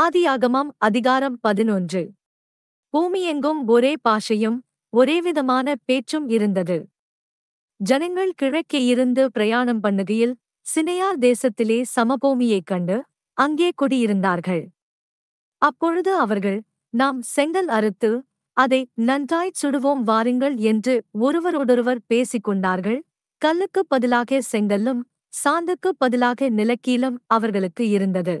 ஆதியாகமம் அதிகாரம் பதினொன்று பூமியெங்கும் ஒரே பாஷையும் ஒரேவிதமான பேச்சும் இருந்தது ஜனங்கள் கிழக்கே இருந்து பிரயாணம் பண்ணுகையில் சினையார் தேசத்திலே சமபூமியைக் கண்டு அங்கே குடியிருந்தார்கள் அப்பொழுது அவர்கள் நாம் செங்கல் அறுத்து அதை நன்றாய்ச் சுடுவோம் வாருங்கள் என்று ஒருவரோடொருவர் பேசிக் கொண்டார்கள் கல்லுக்குப் பதிலாக செங்கல்லும் சாந்துக்குப் பதிலாக நிலக்கீலும் அவர்களுக்கு இருந்தது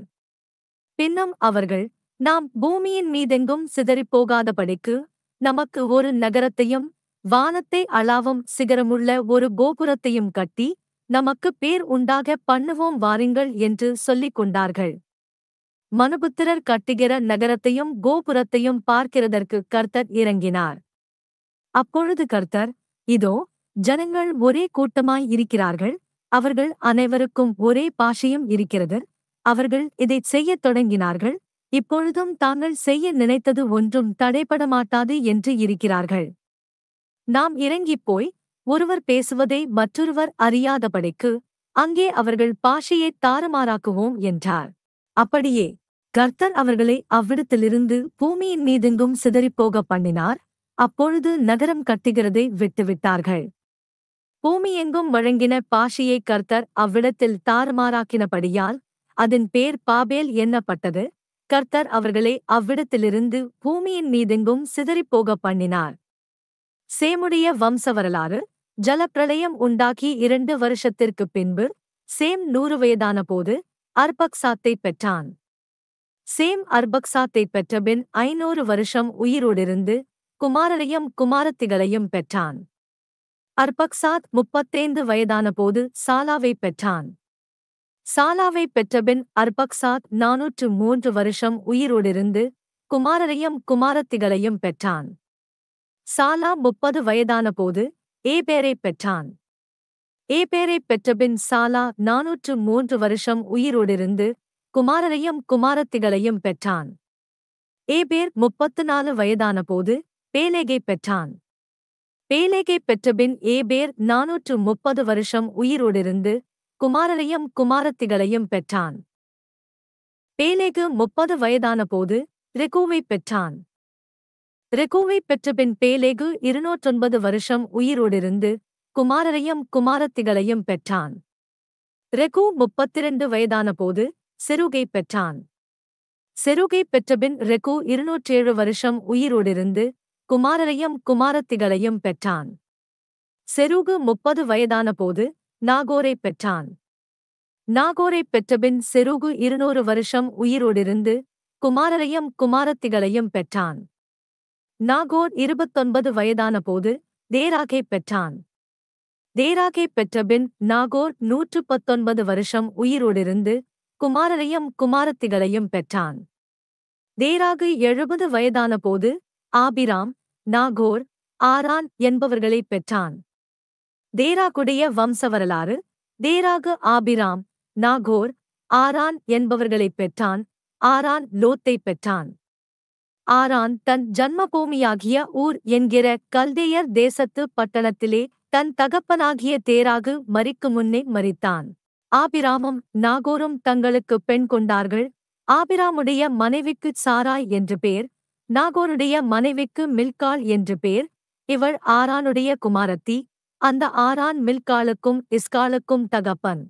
பின்னும் அவர்கள் நாம் பூமியின் மீதெங்கும் சிதறிப்போகாதபடிக்கு நமக்கு ஒரு நகரத்தையும் வானத்தை அளாவும் சிகரமுள்ள ஒரு கோபுரத்தையும் கட்டி நமக்கு பேர் உண்டாக பண்ணுவோம் வாருங்கள் என்று சொல்லிக் கொண்டார்கள் மனுபுத்திரர் கட்டுகிற நகரத்தையும் கோபுரத்தையும் பார்க்கிறதற்கு கர்த்தர் இறங்கினார் அப்பொழுது கர்த்தர் இதோ ஜனங்கள் ஒரே கூட்டமாய் இருக்கிறார்கள் அவர்கள் அனைவருக்கும் ஒரே பாஷையும் இருக்கிறது அவர்கள் இதைச் செய்யத் தொடங்கினார்கள் இப்பொழுதும் தாங்கள் செய்ய நினைத்தது ஒன்றும் தடைபடமாட்டாது என்று இருக்கிறார்கள் நாம் இறங்கிப் போய் ஒருவர் பேசுவதை மற்றொருவர் அறியாதபடிக்கு அங்கே அவர்கள் பாஷையை தாறுமாறாக்குவோம் என்றார் அப்படியே கர்த்தர் அவர்களை அவ்விடத்திலிருந்து பூமியின் மீதெங்கும் சிதறிப்போக பண்ணினார் அப்பொழுது நகரம் கட்டுகிறதை விட்டுவிட்டார்கள் பூமியெங்கும் வழங்கின பாஷையை கர்த்தர் அவ்விடத்தில் தாறுமாறாக்கினபடியால் அதன் பேர் பாபேல் எண்ணப்பட்டது கர்த்தர் அவர்களை அவ்விடத்திலிருந்து பூமியின் மீதெங்கும் சிதறிப்போக பண்ணினார் சேமுடைய வம்ச வரலாறு ஜலப்பிரளயம் உண்டாக்கி இரண்டு வருஷத்திற்குப் பின்பு சேம் நூறு வயதான போது அர்பக்சாத்தை பெற்றான் சேம் அர்பக்சாத்தை பெற்றபின் ஐநூறு வருஷம் உயிரோடிருந்து குமாரரையும் குமாரத்திகளையும் பெற்றான் அர்பக்சாத் முப்பத்தைந்து வயதான போது சாலாவை பெற்றான் சாலாவை பெற்றபின் அர்பக்சாத் நானூற்று மூன்று வருஷம் உயிரோடிருந்து குமாரரையும் குமாரத்திகளையும் பெற்றான் சாலா முப்பது வயதான போது ஏபேரை பெற்றான் ஏபேரை பெற்றபின் சாலா நானூற்று மூன்று வருஷம் உயிரோடிருந்து குமாரரையும் குமாரத்திகளையும் பெற்றான் ஏபேர் முப்பத்து நாலு வயதான போது பேலேகை பெற்றான் பேலேகை பெற்றபின் ஏபேர் நானூற்று முப்பது வருஷம் உயிரோடிருந்து குமாரரையும் குமாரத்திகளையும் பெற்றான் பேலேகு முப்பது வயதான போது ரெகோவை பெற்றான் ரெகோவை பெற்றபின் பேலேகு இருநூற்றொன்பது வருஷம் உயிரோடிருந்து குமாரரையும் குமாரத்திகளையும் பெற்றான் ரெகு முப்பத்திரண்டு வயதான போது செருகை பெற்றான் செருகை பெற்றபின் ரெகு இருநூற்றேழு வருஷம் உயிரோடிருந்து குமாரரையும் குமாரத்திகளையும் பெற்றான் செருகு முப்பது வயதான போது நாகோரை பெற்றான் நாகோரை பெற்றபின் செருகு இருநூறு வருஷம் உயிரோடிருந்து குமாரரையும் குமாரத்திகளையும் பெற்றான் நாகோர் இருபத்தொன்பது வயதான போது தேராகை பெற்றான் தேராகை பெற்றபின் நாகோர் நூற்று பத்தொன்பது வருஷம் உயிரோடிருந்து குமாரரையும் குமாரத்திகளையும் பெற்றான் தேராகு எழுபது வயதான போது ஆபிராம் நாகோர் ஆரான் என்பவர்களை பெற்றான் தேராகுடைய வம்ச வரலாறு தேராகு ஆபிராம் நாகோர் ஆரான் என்பவர்களைப் பெற்றான் ஆரான் லோத்தை பெற்றான் ஆரான் தன் ஜன்மபூமியாகிய ஊர் என்கிற கல்தேயர் தேசத்து பட்டணத்திலே தன் தகப்பனாகிய தேராகு மறிக்கு முன்னே மறித்தான் ஆபிராமும் நாகோரும் தங்களுக்கு பெண் கொண்டார்கள் ஆபிராமுடைய மனைவிக்கு சாராய் என்று பேர் நாகோருடைய மனைவிக்கு மில்கால் என்று பேர் இவள் ஆரானுடைய குமாரத்தி அந்த ஆரான் மில்காலுக்கும் இஸ்காலுக்கும் தகப்பன்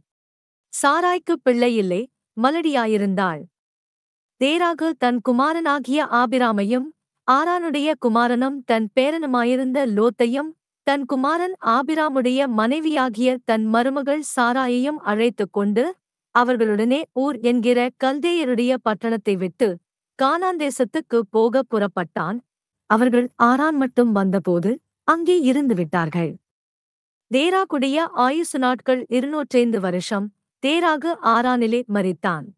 சாராய்க்கு பிள்ளையில்லை மலடியாயிருந்தாள் தேராகு தன் குமாரனாகிய ஆபிராமையும் ஆரானுடைய குமாரனும் தன் பேரனுமாயிருந்த லோத்தையும் தன் குமாரன் ஆபிராமுடைய மனைவியாகிய தன் மருமகள் சாராயையும் அழைத்து கொண்டு அவர்களுடனே ஊர் என்கிற கல்தேயருடைய பட்டணத்தை விட்டு கானாந்தேசத்துக்குப் போக புறப்பட்டான் அவர்கள் ஆரான் மட்டும் வந்தபோது அங்கே இருந்து விட்டார்கள் தேராகுடைய ஆயுசு நாட்கள் இருநூற்றைந்து வருஷம் தேராகு ஆறானிலே மறித்தான்